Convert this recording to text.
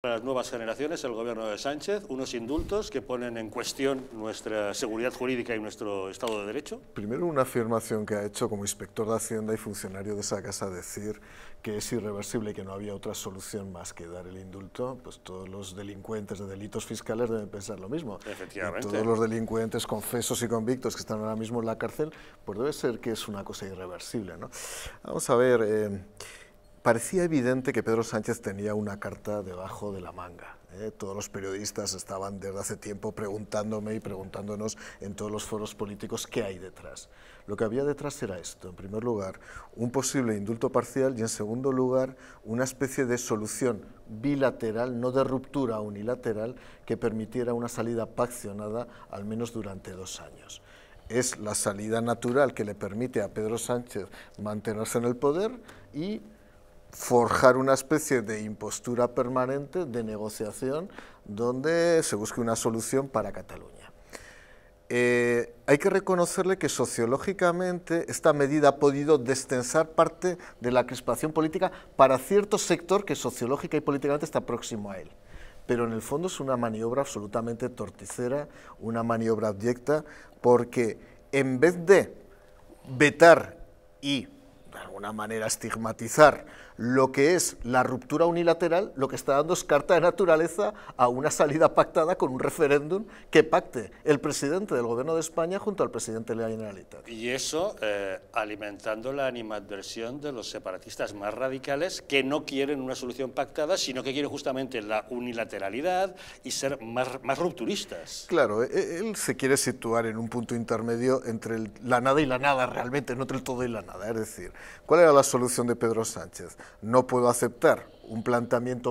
Para las nuevas generaciones, el gobierno de Sánchez, unos indultos que ponen en cuestión nuestra seguridad jurídica y nuestro Estado de Derecho. Primero, una afirmación que ha hecho como inspector de Hacienda y funcionario de esa casa decir que es irreversible y que no había otra solución más que dar el indulto. Pues todos los delincuentes de delitos fiscales deben pensar lo mismo. Efectivamente. todos los delincuentes confesos y convictos que están ahora mismo en la cárcel, pues debe ser que es una cosa irreversible. ¿no? Vamos a ver. Eh, parecía evidente que Pedro Sánchez tenía una carta debajo de la manga. ¿eh? Todos los periodistas estaban desde hace tiempo preguntándome y preguntándonos en todos los foros políticos qué hay detrás. Lo que había detrás era esto, en primer lugar, un posible indulto parcial y en segundo lugar, una especie de solución bilateral, no de ruptura unilateral, que permitiera una salida paccionada al menos durante dos años es la salida natural que le permite a Pedro Sánchez mantenerse en el poder y forjar una especie de impostura permanente de negociación donde se busque una solución para Cataluña. Eh, hay que reconocerle que sociológicamente esta medida ha podido destensar parte de la crispación política para cierto sector que sociológica y políticamente está próximo a él. Pero en el fondo es una maniobra absolutamente torticera, una maniobra abyecta, porque en vez de vetar y una manera estigmatizar lo que es la ruptura unilateral, lo que está dando es carta de naturaleza a una salida pactada con un referéndum que pacte el presidente del Gobierno de España junto al presidente de la Generalitat. Y eso eh, alimentando la animadversión de los separatistas más radicales que no quieren una solución pactada, sino que quieren justamente la unilateralidad y ser más, más rupturistas. Claro, e, e, él se quiere situar en un punto intermedio entre la nada y la nada realmente, no entre el todo y la nada. Es decir, ¿Cuál era la solución de Pedro Sánchez? No puedo aceptar un planteamiento